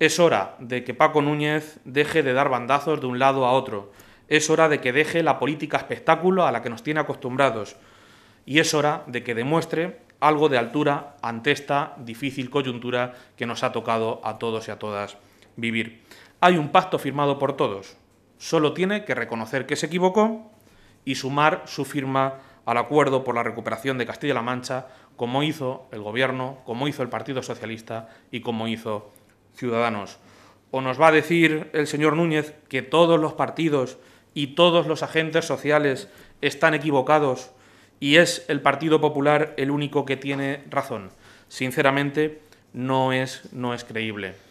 Es hora de que Paco Núñez deje de dar bandazos de un lado a otro. Es hora de que deje la política espectáculo a la que nos tiene acostumbrados. Y es hora de que demuestre algo de altura ante esta difícil coyuntura que nos ha tocado a todos y a todas vivir. Hay un pacto firmado por todos. Solo tiene que reconocer que se equivocó y sumar su firma al acuerdo por la recuperación de Castilla-La Mancha, como hizo el Gobierno, como hizo el Partido Socialista y como hizo ciudadanos. O nos va a decir el señor Núñez que todos los partidos y todos los agentes sociales están equivocados y es el Partido Popular el único que tiene razón. Sinceramente, no es, no es creíble.